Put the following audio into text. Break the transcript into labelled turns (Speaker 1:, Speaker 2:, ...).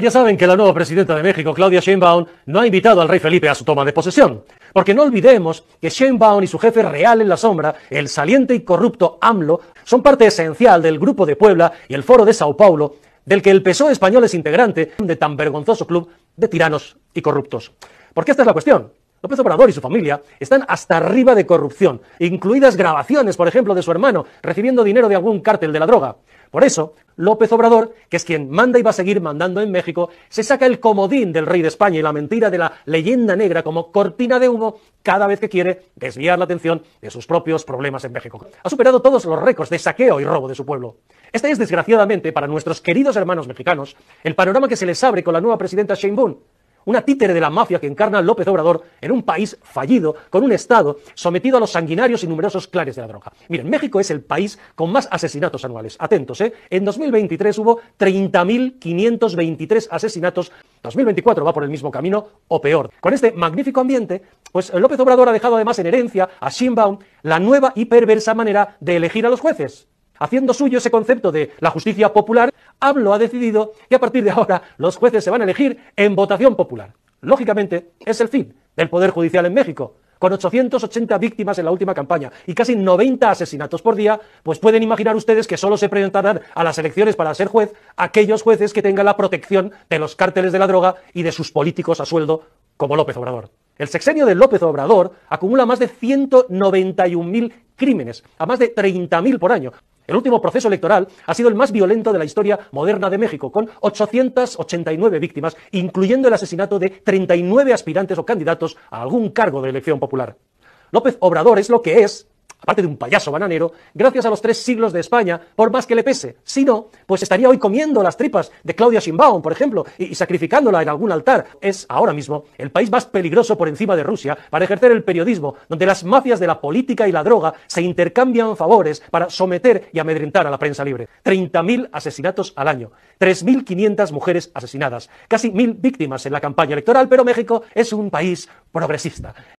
Speaker 1: Ya saben que la nueva presidenta de México, Claudia Sheinbaum, no ha invitado al rey Felipe a su toma de posesión. Porque no olvidemos que Sheinbaum y su jefe real en la sombra, el saliente y corrupto AMLO, son parte esencial del Grupo de Puebla y el Foro de Sao Paulo, del que el PSOE español es integrante de tan vergonzoso club de tiranos y corruptos. Porque esta es la cuestión. López Obrador y su familia están hasta arriba de corrupción, incluidas grabaciones, por ejemplo, de su hermano recibiendo dinero de algún cártel de la droga. Por eso, López Obrador, que es quien manda y va a seguir mandando en México, se saca el comodín del rey de España y la mentira de la leyenda negra como cortina de humo cada vez que quiere desviar la atención de sus propios problemas en México. Ha superado todos los récords de saqueo y robo de su pueblo. Este es, desgraciadamente, para nuestros queridos hermanos mexicanos, el panorama que se les abre con la nueva presidenta Boone, una títere de la mafia que encarna López Obrador en un país fallido, con un Estado sometido a los sanguinarios y numerosos clanes de la droga. Miren, México es el país con más asesinatos anuales. Atentos, ¿eh? En 2023 hubo 30.523 asesinatos. 2024 va por el mismo camino o peor. Con este magnífico ambiente, pues López Obrador ha dejado además en herencia a Shinbaum la nueva y perversa manera de elegir a los jueces. Haciendo suyo ese concepto de la justicia popular, AMLO ha decidido que a partir de ahora los jueces se van a elegir en votación popular. Lógicamente, es el fin del Poder Judicial en México. Con 880 víctimas en la última campaña y casi 90 asesinatos por día, pues pueden imaginar ustedes que solo se presentarán a las elecciones para ser juez aquellos jueces que tengan la protección de los cárteles de la droga y de sus políticos a sueldo, como López Obrador. El sexenio de López Obrador acumula más de 191.000 crímenes, a más de 30.000 por año. El último proceso electoral ha sido el más violento de la historia moderna de México, con 889 víctimas, incluyendo el asesinato de 39 aspirantes o candidatos a algún cargo de elección popular. López Obrador es lo que es aparte de un payaso bananero, gracias a los tres siglos de España, por más que le pese. Si no, pues estaría hoy comiendo las tripas de Claudia Schimbaum, por ejemplo, y, y sacrificándola en algún altar. Es ahora mismo el país más peligroso por encima de Rusia para ejercer el periodismo, donde las mafias de la política y la droga se intercambian favores para someter y amedrentar a la prensa libre. 30.000 asesinatos al año, 3.500 mujeres asesinadas, casi 1.000 víctimas en la campaña electoral, pero México es un país progresista.